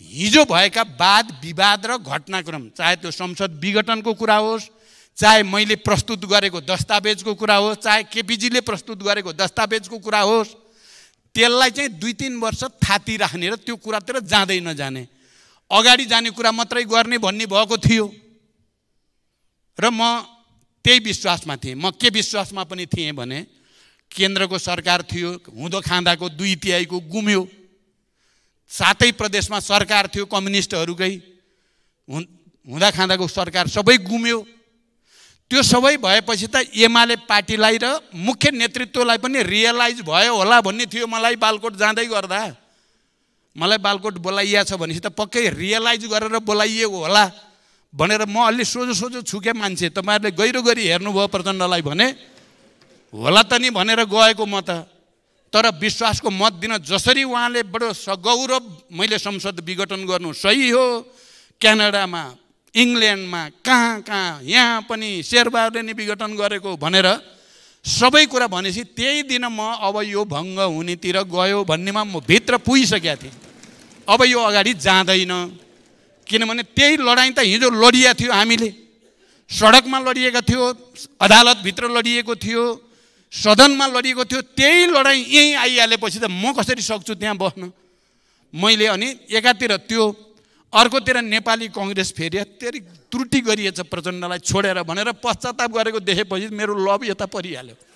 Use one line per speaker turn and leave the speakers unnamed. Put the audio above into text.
हिजो भएका वाद विवाद र घटनाक्रम चाहे त्यो संसद विघटनको कुरा होस् चाहे मैले प्रस्तुत गरेको दस्तावेजको कुरा होस् चाहे केपिजीले प्रस्तुत गरेको दस्तावेजको कुरा होस् त्यसलाई चाहिँ दुई तिन वर्ष थाती राख्ने र त्यो कुरातिर जाँदै नजाने अगाडि जाने कुरा मात्रै गर्ने भन्ने भएको थियो र म त्यही विश्वासमा थिएँ म के विश्वासमा पनि थिएँ भने केन्द्रको सरकार थियो हुँदो खाँदाको दुई तिहाईको गुम्यो सातै प्रदेशमा सरकार थियो कम्युनिस्टहरूकै हुँदा खाँदाको सरकार सबै गुम्यो त्यो सबै भएपछि त एमाले पार्टीलाई र मुख्य नेतृत्वलाई पनि रियलाइज भयो होला भन्ने थियो मलाई बालकोट जाँदै गर्दा मलाई बालकोट बोलाइया छ भनेपछि त पक्कै रियलाइज गरेर बोलाइएको होला भनेर म अलि सोझो सोझो छुके मान्छे तपाईँहरूले गहिरो गरी हेर्नुभयो प्रचण्डलाई भने होला त नि भनेर गएको म त तर विश्वासको मत दिन जसरी उहाँले बडो सगौरव मैले संसद विघटन गर्नु सही हो क्यानाडामा इङ्ल्यान्डमा कहाँ कहाँ यहाँ पनि शेरबारले नै विघटन गरेको भनेर सबै कुरा भनेपछि त्यही दिन म अब यो भङ्ग हुनेतिर गयो भन्नेमा म भित्र पुगिसकेका थिएँ अब यो अगाडि जाँदैन किनभने त्यही लडाइँ त हिजो लडिया थियो हामीले सडकमा लडिएका थियो अदालतभित्र लडिएको थियो सदनमा लडिएको थियो त्यही लडाइँ यहीँ आइहालेपछि त म कसरी सक्छु त्यहाँ बस्न मैले अनि एकातिर त्यो अर्कोतिर नेपाली कङ्ग्रेस फेरि त्यति त्रुटि गरिएछ प्रचण्डलाई छोडेर भनेर पश्चाताप गरेको देखेपछि मेरो लभ यता परिहाल्यो